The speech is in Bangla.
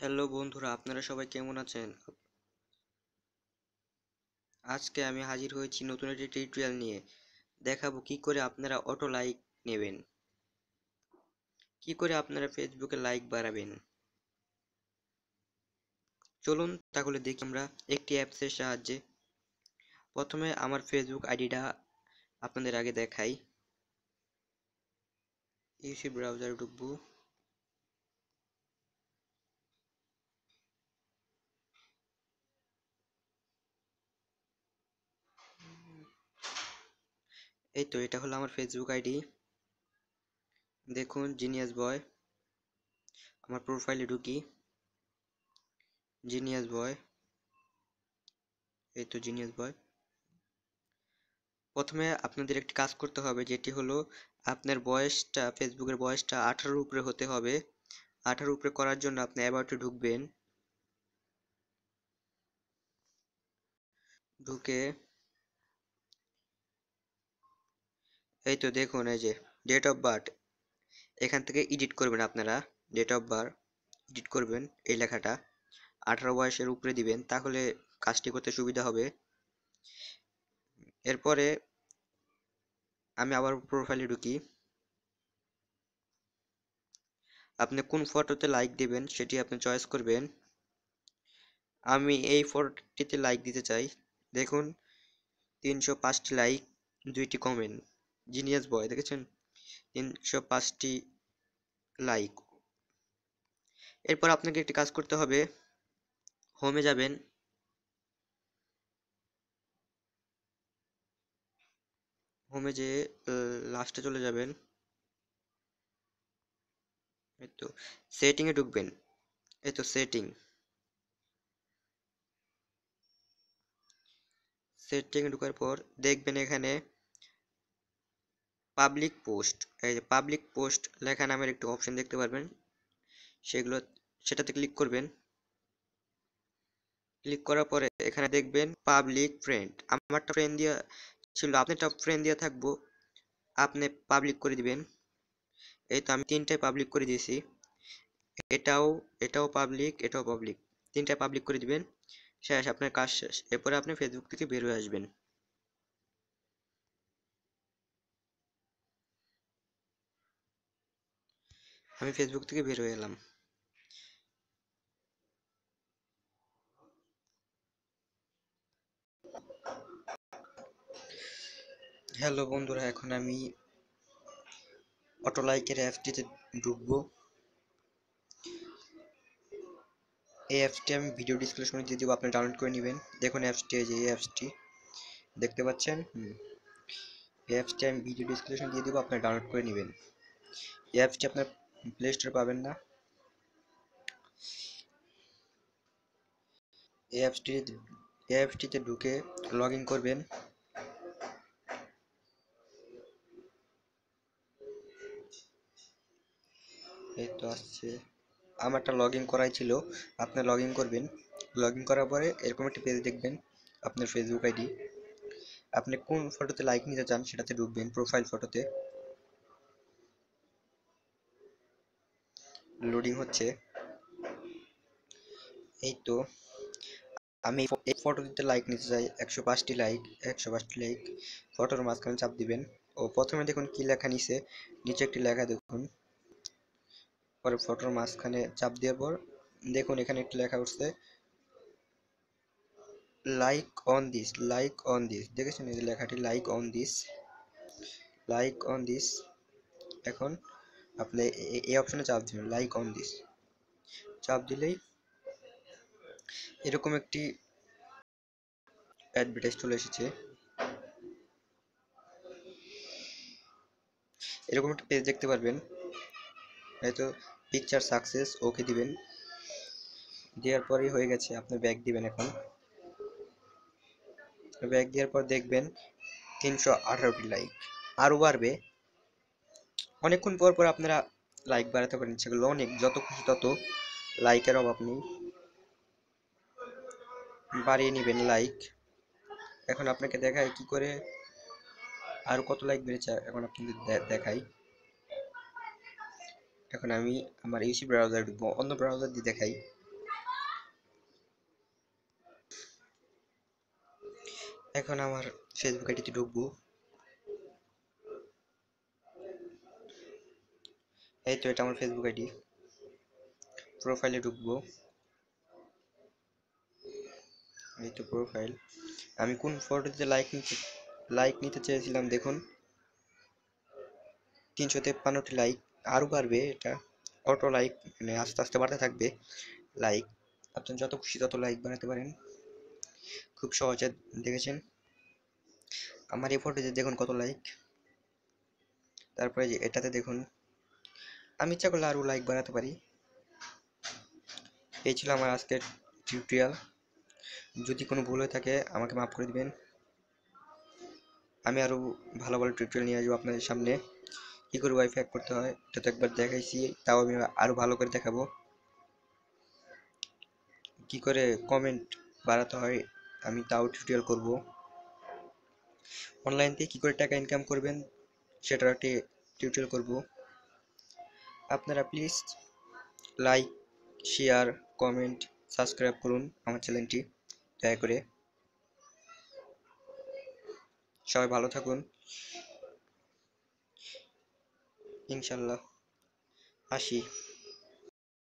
হ্যালো বন্ধুরা আপনারা সবাই কেমন আছেন আজকে আমি হাজির হয়েছি নতুন একটি টিউটোরিয়াল নিয়ে দেখাবো কি করে আপনারা অটো লাইক নেবেন কি করে আপনারা ফেসবুকে লাইক বাড়াবেন চলুন তাহলে দেখি আমরা একটি অ্যাপসের সাহায্যে প্রথমে আমার ফেসবুক আইডিটা আপনাদের আগে দেখাই ইউসি ব্রাউজার ডুব্বু এই তো এটা হলো আমার ফেসবুক আইডি দেখুন জিনিয়াস বয় আমার প্রোফাইলে ঢুকি জিনিয়াস বয় এই তো জিনিয়াস বয় প্রথমে আপনাদের একটি কাজ করতে হবে যেটি হলো আপনার বয়সটা ফেসবুকের বয়সটা আঠারোর উপরে হতে হবে আঠারো উপরে করার জন্য আপনি অ্যাবাউটে ঢুকবেন ঢুকে এই তো দেখুন এই যে ডেট অফ বার্থ এখান থেকে এডিট করবেন আপনারা ডেট অফ বার্থ এডিট করবেন এই লেখাটা আঠারো বয়সের উপরে দিবেন তাহলে কাজটি করতে সুবিধা হবে এরপরে আমি আবার প্রোফাইলে ঢুকি আপনি কোন ফটোতে লাইক দিবেন সেটি আপনি চয়েস করবেন আমি এই ফটোটিতে লাইক দিতে চাই দেখুন তিনশো পাঁচটি লাইক দুইটি কমেন্ট জিনিয়াস বয় দেখেছেন তিনশো পাঁচটি লাইক এরপর আপনাকে একটি কাজ করতে হবে হোমে যাবেন হোমে যে লাস্টে চলে যাবেন এই তো সেটিংয়ে ঢুকবেন এই তো সেটিং সেটিংয়ে ঢুকার পর দেখবেন এখানে পাবলিক পোস্ট এই যে পাবলিক পোস্ট লেখা নামের একটি অপশন দেখতে পারবেন সেগুলো সেটাতে ক্লিক করবেন ক্লিক করার পরে এখানে দেখবেন পাবলিক ফ্রেন্ড আমারটা ফ্রেন্ড দেওয়া ছিল আপনি আপনারটা ফ্রেন্ড দিয়া থাকবো আপনি পাবলিক করে দিবেন এই তো আমি তিনটায় পাবলিক করে দিয়েছি এটাও এটাও পাবলিক এটাও পাবলিক তিনটায় পাবলিক করে দিবেন শেষ আপনার কাজ শেষ এরপরে আপনি ফেসবুক থেকে বের হয়ে আসবেন আমি ফেসবুক থেকে বের হয়ে এলাম হ্যালো বন্ধুরা এখন আমি অটোলাইকের অ্যাপটিতে ঢুকবো এই অ্যাপসটি আমি ভিডিও ডিসক্রিপশনে দিয়ে দেবো আপনি ডাউনলোড করে নেবেন দেখুন অ্যাপসটি এই যে এই অ্যাপসটি দেখতে পাচ্ছেন এই অ্যাপসটি আমি ভিডিও ডিসক্রিপশনে দিয়ে দেবো আপনি ডাউনলোড করে নেবেন এই অ্যাপসটি আপনার প্লে স্টোর পাবেন না এই অ্যাপসটি এই অ্যাপসটিতে ঢুকে লগ ইন করবেন এই তো আসছে আমারটা লগ ইন করাই ছিল আপনি লগ ইন করবেন লগ ইন করার পরে এরকম একটি পেজ দেখবেন আপনার ফেসবুক আইডি আপনি কোন ফটোতে লাইক নিতে চান সেটাতে ঢুকবেন প্রোফাইল ফটোতে লোডিং হচ্ছে এই তো আমি এই ফটোটিতে লাইক নিতে চাই একশো পাঁচটি লাইক একশো পাঁচটি লাইক ফটোর মাঝখানে চাপ দিবেন ও প্রথমে দেখুন কি লেখা নিচে নিচে একটি লেখা দেখুন পরে ফটোর মাঝখানে চাপ দেওয়ার পর দেখুন এখানে একটি লেখা উঠছে like on this like on this দেখেছেন এই লেখাটি like on this like on this এখন আপনার এই অপশানে চাপ দেবেন লাইক অন দিস চাপ দিলেই এরকম একটি অ্যাডভার্টাইজ চলে এসেছে এরকম একটা পেজ দেখতে পারবেন হয়তো পিকচার সাকসেস ওকে দিবেন দেওয়ার পরেই হয়ে গেছে আপনি ব্যাগ দিবেন এখন ব্যাগ দেওয়ার পর দেখবেন তিনশো আঠারোটি লাইক আরও বাড়বে অনেকক্ষণ পর পর আপনারা লাইক বাড়াতে পারেন সেগুলো অনেক যত খুশি তত লাইকের অভাব নেই বাড়িয়ে নেবেন লাইক এখন আপনাকে দেখায় কি করে আর কত লাইক বেড়েছে এখন আপনাদের দেখাই এখন আমি আমার ইউসি ব্রাউজার ঢুকবো অন্য ব্রাউজার দিয়ে দেখাই এখন আমার ফেসবুক আইডিতে ঢুকবো এই তো এটা আমার ফেসবুক আইডি প্রোফাইলে ঢুকবো এই তো প্রোফাইল আমি কোন ফটোতে লাইক নিতে লাইক নিতে চেয়েছিলাম দেখুন তিনশো তেপ্পান্নটি লাইক আরও বাড়বে এটা অটো লাইক মানে আস্তে আস্তে বাড়তে থাকবে লাইক আপনি যত খুশি তত লাইক বানাতে পারেন খুব সহজে দেখেছেন আমার এই ফটোতে দেখুন কত লাইক তারপরে এটাতে দেখুন আমি ইচ্ছা করলে আরও লাইক বানাতে পারি এই ছিল আমার আজকের টিউটোরিয়াল যদি কোনো ভুল হয়ে থাকে আমাকে মাফ করে দিবেন আমি আরও ভালো ভালো টিউটোরিয়াল নিয়ে আসবো আপনাদের সামনে কী করে ওয়াইফাই হ্যাক করতে হয় এটা তো একবার দেখাইছি তাও আমি আরও ভালো করে দেখাবো কি করে কমেন্ট বাড়াতে হয় আমি তাও টিউটোরিয়াল করব অনলাইন থেকে কী করে টাকা ইনকাম করবেন সেটার একটি টিউটোরিয়াল করবো আপনারা please like share comment subscribe করুন আমার চ্যানেলটি দয়া করে সবাই ভালো থাকুন ইনশাল্লাহ আসি